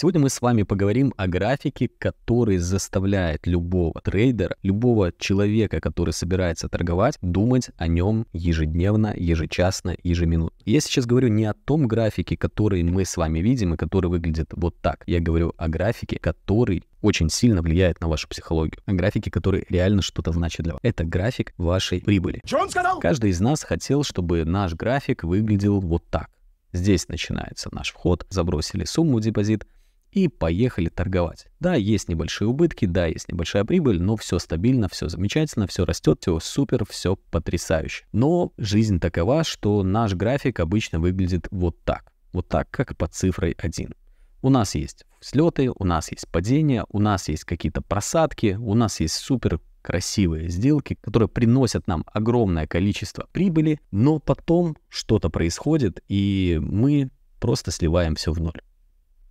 Сегодня мы с вами поговорим о графике, который заставляет любого трейдера, любого человека, который собирается торговать, думать о нем ежедневно, ежечасно, ежеминутно. Я сейчас говорю не о том графике, который мы с вами видим и который выглядит вот так. Я говорю о графике, который очень сильно влияет на вашу психологию. О графике, который реально что-то значит для вас. Это график вашей прибыли. Что он сказал? Каждый из нас хотел, чтобы наш график выглядел вот так. Здесь начинается наш вход, забросили сумму депозит, и поехали торговать. Да, есть небольшие убытки, да, есть небольшая прибыль, но все стабильно, все замечательно, все растет, все супер, все потрясающе. Но жизнь такова, что наш график обычно выглядит вот так. Вот так, как под цифрой 1. У нас есть взлеты, у нас есть падения, у нас есть какие-то просадки, у нас есть супер красивые сделки, которые приносят нам огромное количество прибыли, но потом что-то происходит, и мы просто сливаем все в ноль.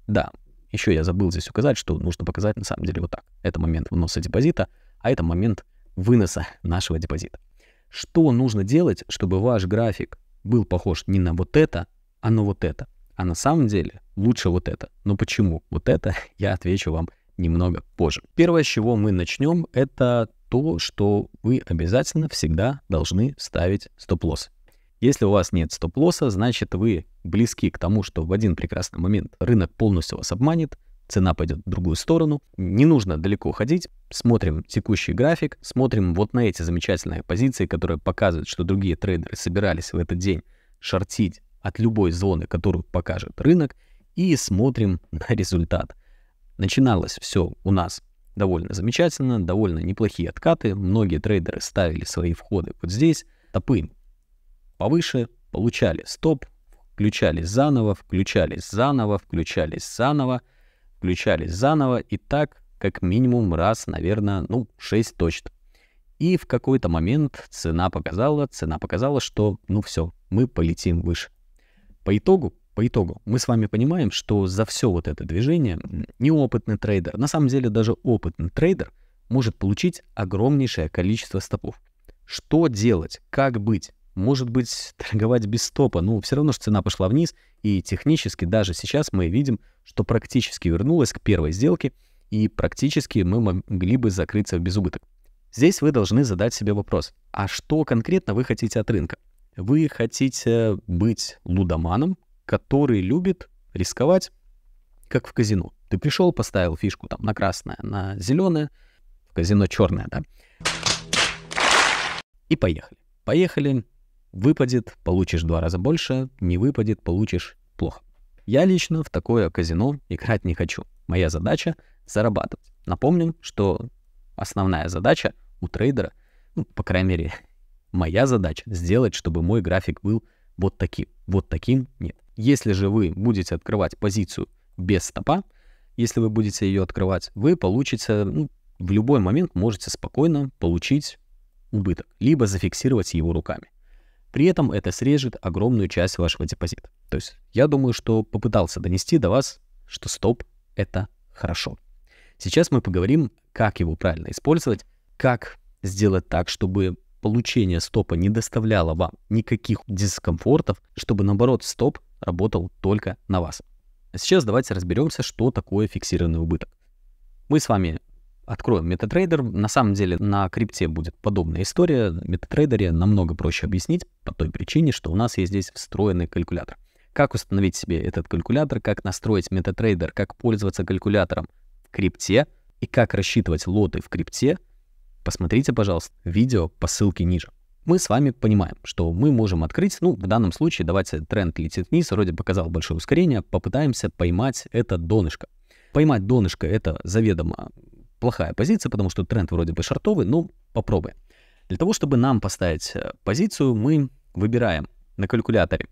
Да, еще я забыл здесь указать, что нужно показать на самом деле вот так. Это момент вноса депозита, а это момент выноса нашего депозита. Что нужно делать, чтобы ваш график был похож не на вот это, а на вот это? А на самом деле лучше вот это. Но почему вот это, я отвечу вам немного позже. Первое, с чего мы начнем, это то, что вы обязательно всегда должны ставить стоп-лосс. Если у вас нет стоп-лосса, значит вы близки к тому, что в один прекрасный момент рынок полностью вас обманет, цена пойдет в другую сторону. Не нужно далеко ходить. Смотрим текущий график, смотрим вот на эти замечательные позиции, которые показывают, что другие трейдеры собирались в этот день шортить от любой зоны, которую покажет рынок, и смотрим на результат. Начиналось все у нас довольно замечательно, довольно неплохие откаты. Многие трейдеры ставили свои входы вот здесь. Топы повыше, получали стоп, включали заново, включали заново, включали заново, включали заново и так как минимум раз, наверное, ну, 6 точно. И в какой-то момент цена показала, цена показала, что ну все, мы полетим выше. По итогу, по итогу, мы с вами понимаем, что за все вот это движение неопытный трейдер, на самом деле даже опытный трейдер может получить огромнейшее количество стопов. Что делать? Как быть? может быть, торговать без стопа, Но все равно же цена пошла вниз, и технически даже сейчас мы видим, что практически вернулась к первой сделке, и практически мы могли бы закрыться в безубыток. Здесь вы должны задать себе вопрос, а что конкретно вы хотите от рынка? Вы хотите быть лудоманом, который любит рисковать, как в казино. Ты пришел, поставил фишку там на красное, на зеленое, в казино черное, да? И поехали. Поехали, Выпадет, получишь два раза больше, не выпадет, получишь плохо. Я лично в такое казино играть не хочу. Моя задача — зарабатывать. Напомним, что основная задача у трейдера, ну, по крайней мере, моя задача — сделать, чтобы мой график был вот таким. Вот таким нет. Если же вы будете открывать позицию без стопа, если вы будете ее открывать, вы получите, ну, в любой момент можете спокойно получить убыток, либо зафиксировать его руками. При этом это срежет огромную часть вашего депозита. То есть я думаю, что попытался донести до вас, что стоп — это хорошо. Сейчас мы поговорим, как его правильно использовать, как сделать так, чтобы получение стопа не доставляло вам никаких дискомфортов, чтобы наоборот стоп работал только на вас. А сейчас давайте разберемся, что такое фиксированный убыток. Мы с вами Откроем MetaTrader. На самом деле на крипте будет подобная история. В MetaTrader намного проще объяснить по той причине, что у нас есть здесь встроенный калькулятор. Как установить себе этот калькулятор, как настроить MetaTrader, как пользоваться калькулятором в крипте и как рассчитывать лоты в крипте, посмотрите, пожалуйста, видео по ссылке ниже. Мы с вами понимаем, что мы можем открыть, ну, в данном случае, давайте тренд летит вниз, вроде показал большое ускорение, попытаемся поймать это донышко. Поймать донышко — это заведомо плохая позиция, потому что тренд вроде бы шортовый, но ну, попробуем. Для того, чтобы нам поставить э, позицию, мы выбираем на калькуляторе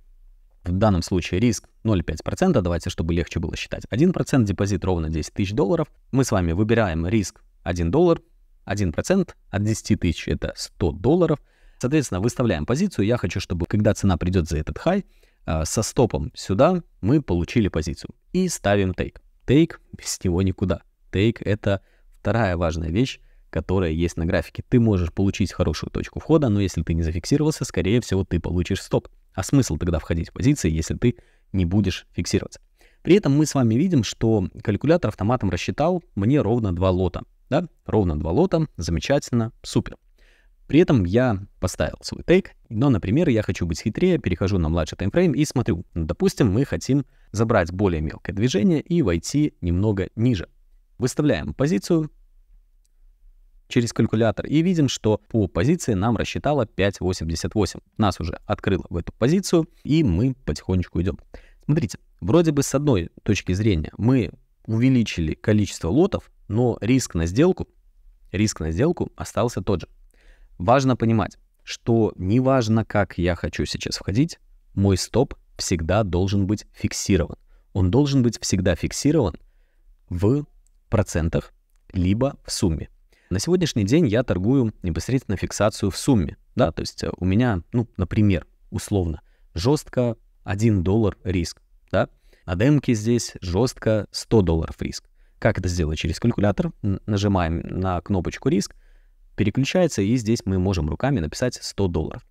в данном случае риск 0,5%, давайте, чтобы легче было считать. 1% депозит ровно 10 тысяч долларов. Мы с вами выбираем риск 1 доллар, 1% от 10 тысяч это 100 долларов. Соответственно, выставляем позицию. Я хочу, чтобы когда цена придет за этот хай, э, со стопом сюда мы получили позицию. И ставим тейк. Тейк без него никуда. Тейк это Вторая важная вещь, которая есть на графике. Ты можешь получить хорошую точку входа, но если ты не зафиксировался, скорее всего, ты получишь стоп. А смысл тогда входить в позиции, если ты не будешь фиксироваться? При этом мы с вами видим, что калькулятор автоматом рассчитал мне ровно два лота. Да? Ровно два лота, замечательно, супер. При этом я поставил свой тейк, но, например, я хочу быть хитрее, перехожу на младший таймфрейм и смотрю. Ну, допустим, мы хотим забрать более мелкое движение и войти немного ниже. Выставляем позицию через калькулятор и видим, что по позиции нам рассчитала 5.88. Нас уже открыло в эту позицию, и мы потихонечку идем. Смотрите, вроде бы с одной точки зрения мы увеличили количество лотов, но риск на сделку, риск на сделку остался тот же. Важно понимать, что неважно, как я хочу сейчас входить, мой стоп всегда должен быть фиксирован. Он должен быть всегда фиксирован в процентов, либо в сумме. На сегодняшний день я торгую непосредственно фиксацию в сумме. Да, то есть э, у меня, ну, например, условно, жестко 1 доллар риск. Да? На демке здесь жестко 100 долларов риск. Как это сделать? Через калькулятор нажимаем на кнопочку риск, переключается, и здесь мы можем руками написать 100 долларов.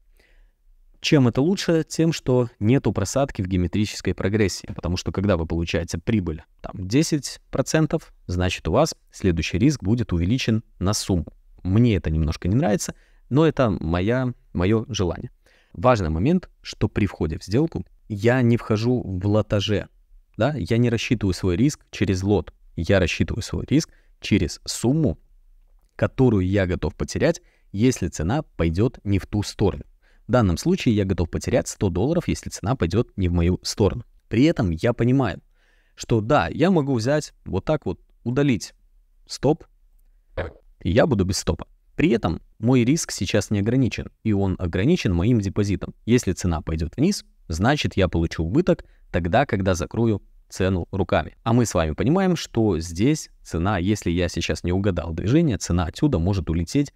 Чем это лучше? Тем, что нету просадки в геометрической прогрессии, потому что когда вы получаете прибыль там 10%, значит у вас следующий риск будет увеличен на сумму. Мне это немножко не нравится, но это моя, мое желание. Важный момент, что при входе в сделку я не вхожу в лотаже, да, я не рассчитываю свой риск через лот, я рассчитываю свой риск через сумму, которую я готов потерять, если цена пойдет не в ту сторону. В данном случае я готов потерять 100 долларов, если цена пойдет не в мою сторону. При этом я понимаю, что да, я могу взять вот так вот, удалить стоп, и я буду без стопа. При этом мой риск сейчас не ограничен, и он ограничен моим депозитом. Если цена пойдет вниз, значит я получу убыток тогда, когда закрою цену руками. А мы с вами понимаем, что здесь цена, если я сейчас не угадал движение, цена отсюда может улететь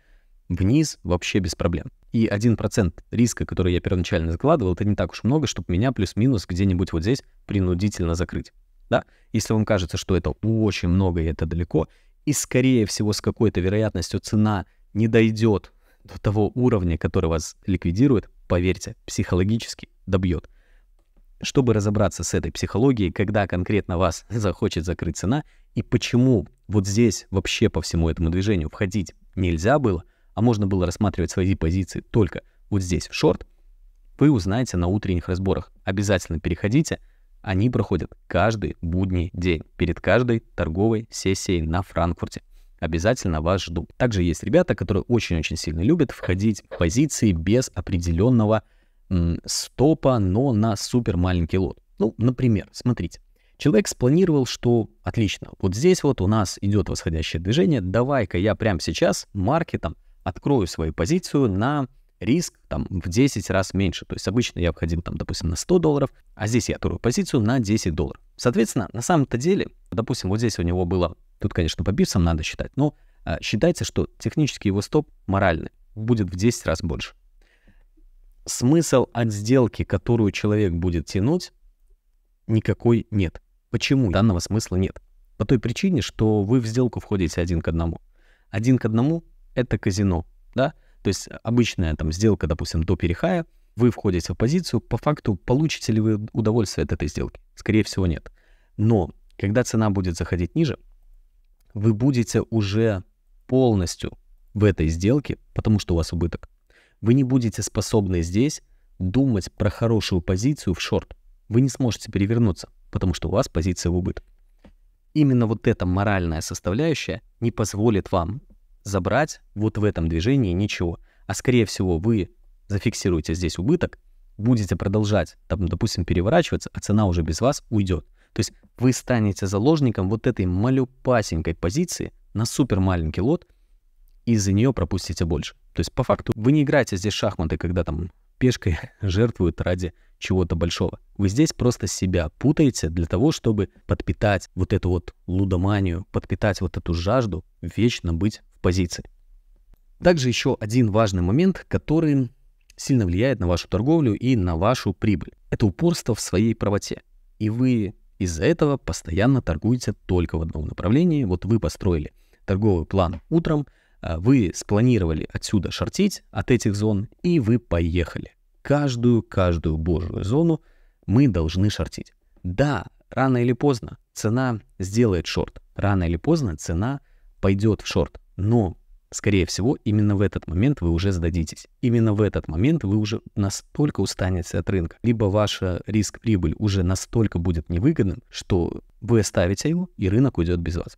вниз вообще без проблем. И 1% риска, который я первоначально закладывал, это не так уж много, чтобы меня плюс-минус где-нибудь вот здесь принудительно закрыть. Да? Если вам кажется, что это очень много и это далеко, и, скорее всего, с какой-то вероятностью цена не дойдет до того уровня, который вас ликвидирует, поверьте, психологически добьет. Чтобы разобраться с этой психологией, когда конкретно вас захочет закрыть цена и почему вот здесь вообще по всему этому движению входить нельзя было, а можно было рассматривать свои позиции только вот здесь, в шорт, вы узнаете на утренних разборах. Обязательно переходите, они проходят каждый будний день, перед каждой торговой сессией на Франкфурте. Обязательно вас ждут. Также есть ребята, которые очень-очень сильно любят входить в позиции без определенного м, стопа, но на супер маленький лот. Ну, например, смотрите. Человек спланировал, что отлично, вот здесь вот у нас идет восходящее движение, давай-ка я прямо сейчас маркетом открою свою позицию на риск там в 10 раз меньше. То есть обычно я входил там, допустим, на 100 долларов, а здесь я открою позицию на 10 долларов. Соответственно, на самом-то деле, допустим, вот здесь у него было, тут, конечно, по пипсам надо считать, но э, считается, что технически его стоп моральный будет в 10 раз больше. Смысл от сделки, которую человек будет тянуть, никакой нет. Почему данного смысла нет? По той причине, что вы в сделку входите один к одному. Один к одному это казино, да? То есть обычная там сделка, допустим, до перехая, вы входите в позицию, по факту получите ли вы удовольствие от этой сделки? Скорее всего, нет. Но когда цена будет заходить ниже, вы будете уже полностью в этой сделке, потому что у вас убыток. Вы не будете способны здесь думать про хорошую позицию в шорт. Вы не сможете перевернуться, потому что у вас позиция в убыток. Именно вот эта моральная составляющая не позволит вам забрать вот в этом движении ничего. А скорее всего вы зафиксируете здесь убыток, будете продолжать, там, допустим, переворачиваться, а цена уже без вас уйдет. То есть вы станете заложником вот этой малюпасенькой позиции на супер маленький лот, и из-за нее пропустите больше. То есть по факту вы не играете здесь шахматы, когда там пешкой жертвуют ради чего-то большого. Вы здесь просто себя путаете для того, чтобы подпитать вот эту вот лудоманию, подпитать вот эту жажду вечно быть позиций. Также еще один важный момент, который сильно влияет на вашу торговлю и на вашу прибыль. Это упорство в своей правоте. И вы из-за этого постоянно торгуете только в одном направлении. Вот вы построили торговый план утром, а, вы спланировали отсюда шортить от этих зон, и вы поехали. Каждую-каждую божью зону мы должны шортить. Да, рано или поздно цена сделает шорт. Рано или поздно цена пойдет в шорт. Но, скорее всего, именно в этот момент вы уже сдадитесь. Именно в этот момент вы уже настолько устанете от рынка. Либо ваша э, риск-прибыль уже настолько будет невыгодным, что вы оставите его, и рынок уйдет без вас.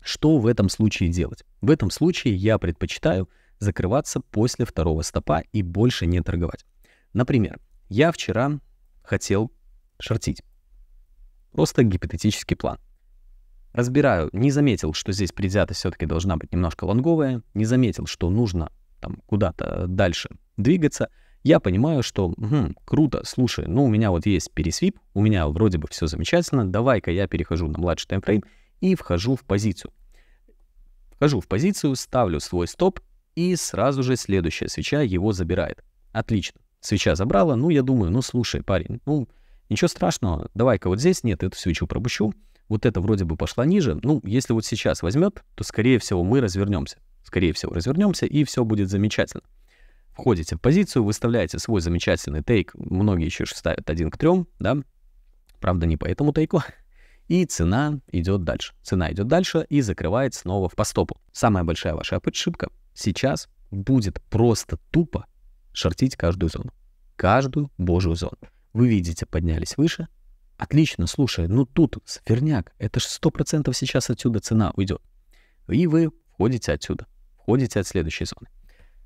Что в этом случае делать? В этом случае я предпочитаю закрываться после второго стопа и больше не торговать. Например, я вчера хотел шортить. Просто гипотетический план разбираю, не заметил, что здесь предвзятость все-таки должна быть немножко лонговая, не заметил, что нужно там куда-то дальше двигаться, я понимаю, что угу, круто, слушай, ну у меня вот есть пересвип, у меня вроде бы все замечательно, давай-ка я перехожу на младший таймфрейм и вхожу в позицию. Вхожу в позицию, ставлю свой стоп, и сразу же следующая свеча его забирает. Отлично. Свеча забрала, ну я думаю, ну слушай, парень, ну ничего страшного, давай-ка вот здесь, нет, эту свечу пропущу, вот это вроде бы пошла ниже, ну, если вот сейчас возьмет, то, скорее всего, мы развернемся. Скорее всего, развернемся, и все будет замечательно. Входите в позицию, выставляете свой замечательный тейк, многие еще ставят один к трем, да, правда, не по этому тейку, и цена идет дальше. Цена идет дальше и закрывает снова в постопу. Самая большая ваша ошибка сейчас будет просто тупо шортить каждую зону. Каждую божью зону. Вы видите, поднялись выше, Отлично, слушай, ну тут сверняк, это же 100% сейчас отсюда цена уйдет. И вы входите отсюда, входите от следующей зоны.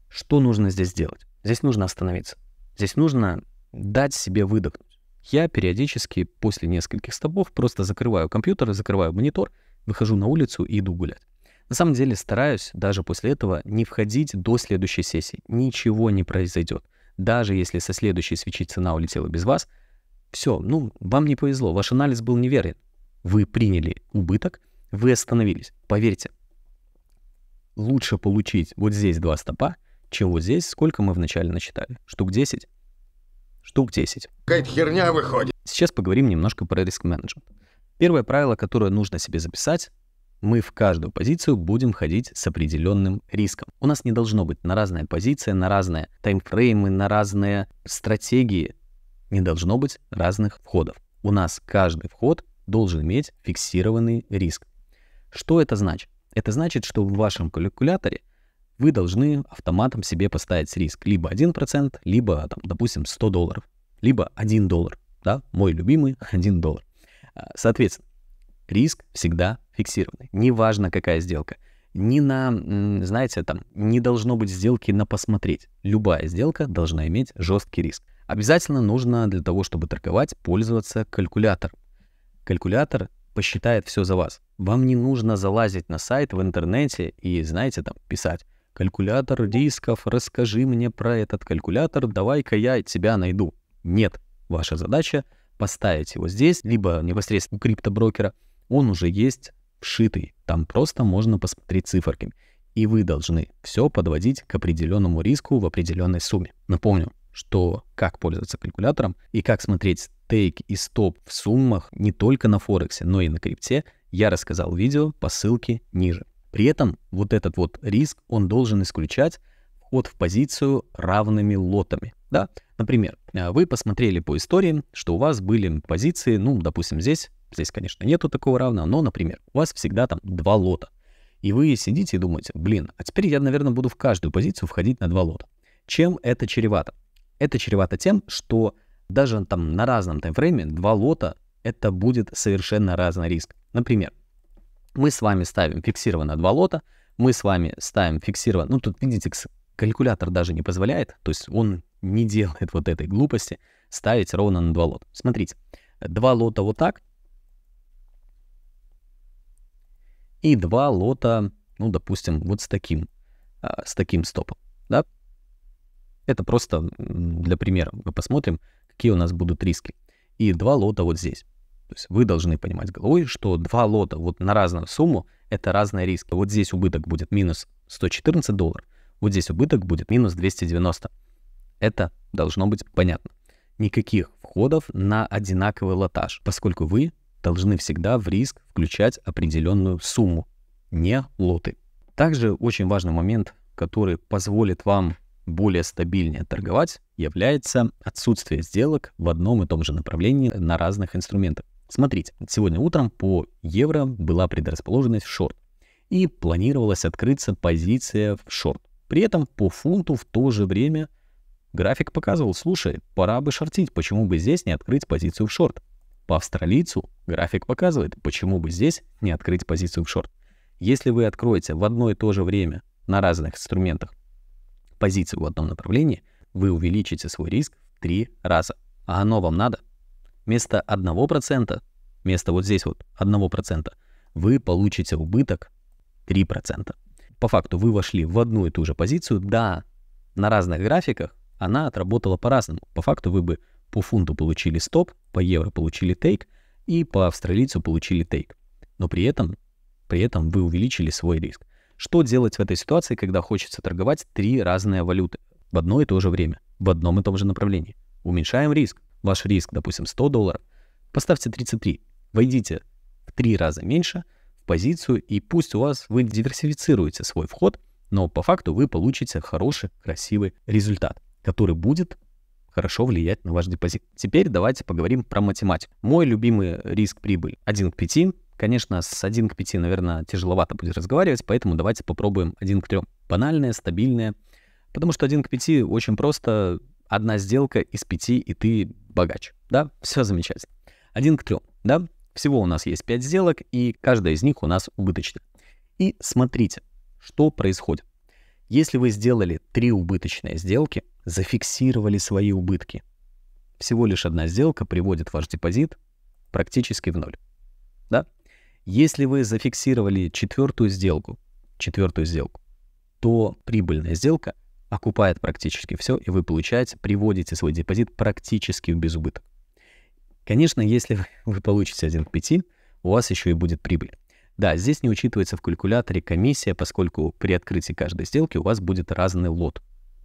Что нужно здесь сделать? Здесь нужно остановиться. Здесь нужно дать себе выдохнуть. Я периодически после нескольких стопов просто закрываю компьютер, закрываю монитор, выхожу на улицу и иду гулять. На самом деле стараюсь даже после этого не входить до следующей сессии. Ничего не произойдет. Даже если со следующей свечи цена улетела без вас — все, ну, вам не повезло, ваш анализ был неверен. Вы приняли убыток, вы остановились. Поверьте, лучше получить вот здесь два стопа, чем вот здесь, сколько мы вначале начитали Штук 10? Штук 10. Какая-то херня выходит. Сейчас поговорим немножко про риск менеджмент. Первое правило, которое нужно себе записать, мы в каждую позицию будем ходить с определенным риском. У нас не должно быть на разные позиции, на разные таймфреймы, на разные стратегии не должно быть разных входов. У нас каждый вход должен иметь фиксированный риск. Что это значит? Это значит, что в вашем калькуляторе вы должны автоматом себе поставить риск либо 1%, либо, там, допустим, 100 долларов, либо 1 доллар. Да? Мой любимый 1 доллар. А, соответственно, риск всегда фиксированный. Неважно, какая сделка. Не на, знаете, там, не должно быть сделки на посмотреть. Любая сделка должна иметь жесткий риск. Обязательно нужно для того, чтобы торговать, пользоваться калькулятором. Калькулятор посчитает все за вас. Вам не нужно залазить на сайт в интернете и, знаете, там писать «Калькулятор рисков, расскажи мне про этот калькулятор, давай-ка я тебя найду». Нет, ваша задача поставить его здесь, либо непосредственно у криптоброкера, он уже есть вшитый, там просто можно посмотреть циферки. И вы должны все подводить к определенному риску в определенной сумме. Напомню, что как пользоваться калькулятором и как смотреть стейк и стоп в суммах не только на Форексе, но и на крипте, я рассказал видео по ссылке ниже. При этом вот этот вот риск, он должен исключать вход в позицию равными лотами. Да? Например, э, вы посмотрели по истории, что у вас были позиции, ну, допустим, здесь, здесь, конечно, нету такого равного, но, например, у вас всегда там два лота. И вы сидите и думаете, блин, а теперь я, наверное, буду в каждую позицию входить на два лота. Чем это чревато? Это чревато тем, что даже там на разном таймфрейме два лота это будет совершенно разный риск. Например, мы с вами ставим фиксированно два лота, мы с вами ставим фиксированно, ну тут видите, калькулятор даже не позволяет, то есть он не делает вот этой глупости, ставить ровно на два лота. Смотрите, два лота вот так, и два лота, ну, допустим, вот с таким, а, с таким стопом, да, это просто для примера. Мы посмотрим, какие у нас будут риски. И два лота вот здесь. То есть вы должны понимать головой, что два лота вот на разную сумму — это разные риски. Вот здесь убыток будет минус 114 долларов, вот здесь убыток будет минус 290. Это должно быть понятно. Никаких входов на одинаковый лотаж, поскольку вы должны всегда в риск включать определенную сумму, не лоты. Также очень важный момент, который позволит вам более стабильнее торговать, является отсутствие сделок в одном и том же направлении на разных инструментах. Смотрите, сегодня утром по евро была предрасположенность в шорт и планировалась открыться позиция в шорт. При этом по фунту в то же время график показывал, слушай, пора бы шортить, почему бы здесь не открыть позицию в шорт. По австралийцу график показывает, почему бы здесь не открыть позицию в шорт. Если вы откроете в одно и то же время на разных инструментах позиции в одном направлении, вы увеличите свой риск в 3 раза. А оно вам надо. Вместо 1%, вместо вот здесь вот 1%, вы получите убыток 3%. По факту вы вошли в одну и ту же позицию, да, на разных графиках она отработала по-разному. По факту вы бы по фунту получили стоп, по евро получили тейк и по австралийцу получили тейк. Но при этом, при этом вы увеличили свой риск. Что делать в этой ситуации, когда хочется торговать три разные валюты в одно и то же время, в одном и том же направлении? Уменьшаем риск. Ваш риск, допустим, 100 долларов. Поставьте 33. Войдите в три раза меньше в позицию, и пусть у вас вы диверсифицируете свой вход, но по факту вы получите хороший, красивый результат, который будет хорошо влиять на ваш депозит. Теперь давайте поговорим про математику. Мой любимый риск прибыль 1 к 5, Конечно, с 1 к 5, наверное, тяжеловато будет разговаривать, поэтому давайте попробуем 1 к 3. Банальное, стабильное. Потому что 1 к 5 очень просто. Одна сделка из 5, и ты богач. Да, все замечательно. 1 к 3, да? Всего у нас есть 5 сделок, и каждая из них у нас убыточная. И смотрите, что происходит. Если вы сделали 3 убыточные сделки, зафиксировали свои убытки, всего лишь одна сделка приводит ваш депозит практически в ноль. Да? Если вы зафиксировали четвертую сделку, четвертую сделку, то прибыльная сделка окупает практически все, и вы получаете, приводите свой депозит практически в безубыток. Конечно, если вы получите 1 к 5, у вас еще и будет прибыль. Да, здесь не учитывается в калькуляторе комиссия, поскольку при открытии каждой сделки у вас будет разный лот.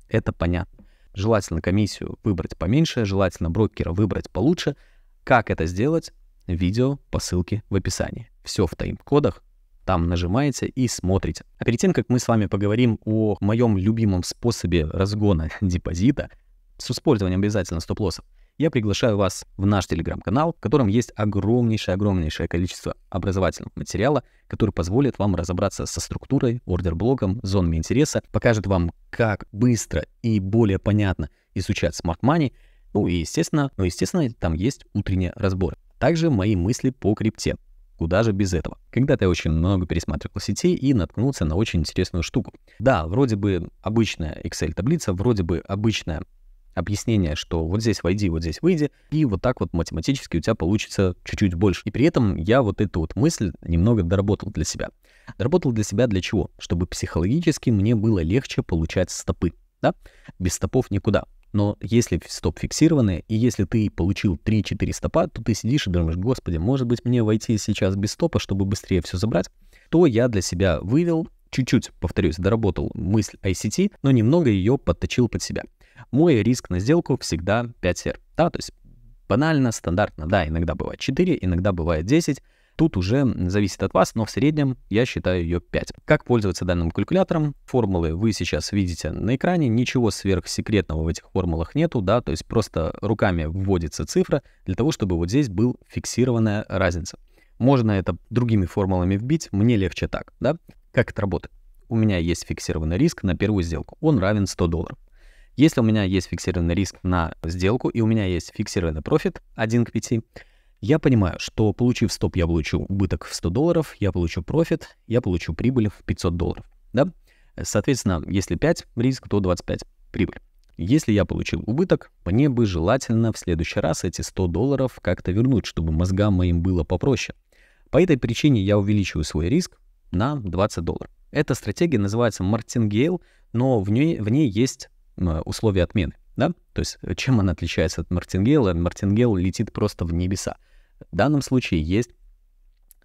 Это понятно. Желательно комиссию выбрать поменьше, желательно брокера выбрать получше. Как это сделать? Видео по ссылке в описании все в тайм-кодах, там нажимаете и смотрите. А перед тем, как мы с вами поговорим о моем любимом способе разгона депозита с использованием обязательно стоп-лоссов, я приглашаю вас в наш телеграм-канал, в котором есть огромнейшее-огромнейшее количество образовательного материала, который позволит вам разобраться со структурой, ордер-блоком, зонами интереса, покажет вам, как быстро и более понятно изучать смарт-мани, ну и, естественно, ну, естественно, там есть утренний разбор, Также мои мысли по крипте. Куда же без этого? Когда-то я очень много пересматривал сетей и наткнулся на очень интересную штуку. Да, вроде бы обычная Excel-таблица, вроде бы обычная объяснение, что вот здесь войди, вот здесь выйди, и вот так вот математически у тебя получится чуть-чуть больше. И при этом я вот эту вот мысль немного доработал для себя. Доработал для себя для чего? Чтобы психологически мне было легче получать стопы. Да? Без стопов никуда. Но если стоп фиксированный, и если ты получил 3-4 стопа, то ты сидишь и думаешь, господи, может быть мне войти сейчас без стопа, чтобы быстрее все забрать, то я для себя вывел, чуть-чуть, повторюсь, доработал мысль ICT, но немного ее подточил под себя. Мой риск на сделку всегда 5 сер. Да, то есть банально, стандартно, да, иногда бывает 4, иногда бывает 10, Тут уже зависит от вас, но в среднем я считаю ее 5. Как пользоваться данным калькулятором? Формулы вы сейчас видите на экране, ничего сверхсекретного в этих формулах нету, да, то есть просто руками вводится цифра для того, чтобы вот здесь был фиксированная разница. Можно это другими формулами вбить, мне легче так, да? Как это работает? У меня есть фиксированный риск на первую сделку, он равен 100 долларов. Если у меня есть фиксированный риск на сделку и у меня есть фиксированный профит 1 к 5, я понимаю, что получив стоп, я получу убыток в 100 долларов, я получу профит, я получу прибыль в 500 долларов. Да? Соответственно, если 5 риск, то 25 прибыль. Если я получил убыток, мне бы желательно в следующий раз эти 100 долларов как-то вернуть, чтобы мозгам моим было попроще. По этой причине я увеличиваю свой риск на 20 долларов. Эта стратегия называется мартингейл, но в ней, в ней есть э, условия отмены. Да? То есть э, чем она отличается от мартингейла? Мартингейл летит просто в небеса. В данном случае есть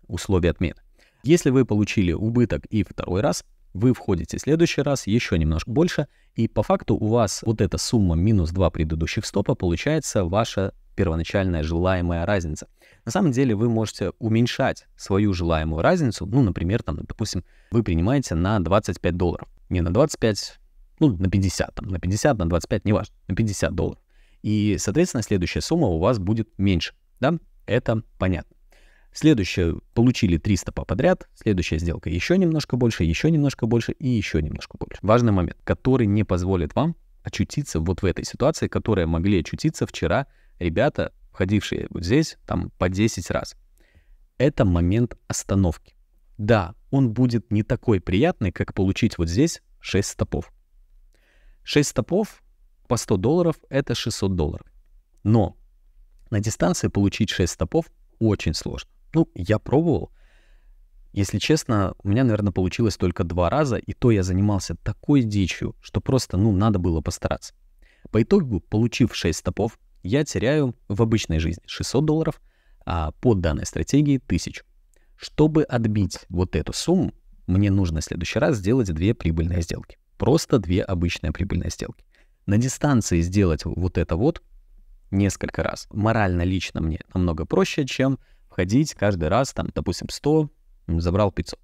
условия отмены. Если вы получили убыток и второй раз, вы входите в следующий раз еще немножко больше, и по факту у вас вот эта сумма минус два предыдущих стопа получается ваша первоначальная желаемая разница. На самом деле вы можете уменьшать свою желаемую разницу, ну, например, там, допустим, вы принимаете на 25 долларов, не на 25, ну, на 50, там, на 50, на 25, неважно, на 50 долларов. И, соответственно, следующая сумма у вас будет меньше, да? Это понятно. Следующее, получили 300 по подряд, следующая сделка еще немножко больше, еще немножко больше и еще немножко больше. Важный момент, который не позволит вам очутиться вот в этой ситуации, которая могли очутиться вчера ребята, входившие вот здесь, там по 10 раз. Это момент остановки. Да, он будет не такой приятный, как получить вот здесь 6 стопов. 6 стопов по 100 долларов — это 600 долларов. Но на дистанции получить 6 стопов очень сложно. Ну, я пробовал. Если честно, у меня, наверное, получилось только два раза, и то я занимался такой дичью, что просто, ну, надо было постараться. По итогу, получив 6 стопов, я теряю в обычной жизни 600 долларов, а по данной стратегии 1000. Чтобы отбить вот эту сумму, мне нужно в следующий раз сделать две прибыльные сделки. Просто две обычные прибыльные сделки. На дистанции сделать вот это вот несколько раз. Морально лично мне намного проще, чем входить каждый раз, там, допустим, 100, забрал 500.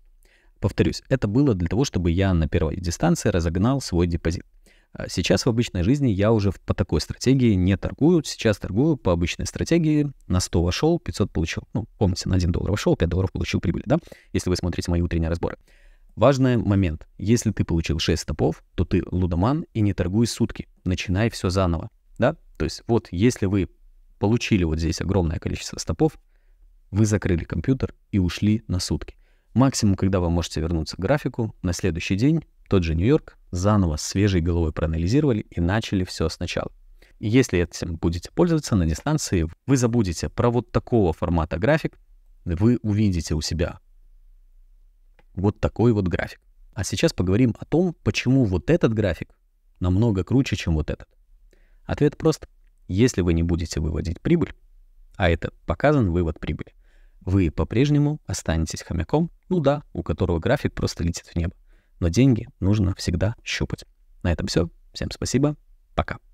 Повторюсь, это было для того, чтобы я на первой дистанции разогнал свой депозит. А сейчас в обычной жизни я уже по такой стратегии не торгую. Сейчас торгую по обычной стратегии. На 100 вошел, 500 получил. Ну, помните, на 1 доллар вошел, 5 долларов получил прибыль, да? Если вы смотрите мои утренние разборы. Важный момент. Если ты получил 6 стопов, то ты лудоман и не торгуй сутки. Начинай все заново да? То есть вот если вы получили вот здесь огромное количество стопов, вы закрыли компьютер и ушли на сутки. Максимум, когда вы можете вернуться к графику, на следующий день тот же Нью-Йорк заново свежей головой проанализировали и начали все сначала. И если этим будете пользоваться на дистанции, вы забудете про вот такого формата график, вы увидите у себя вот такой вот график. А сейчас поговорим о том, почему вот этот график намного круче, чем вот этот. Ответ прост. Если вы не будете выводить прибыль, а это показан вывод прибыли, вы по-прежнему останетесь хомяком, ну да, у которого график просто летит в небо. Но деньги нужно всегда щупать. На этом все. Всем спасибо. Пока.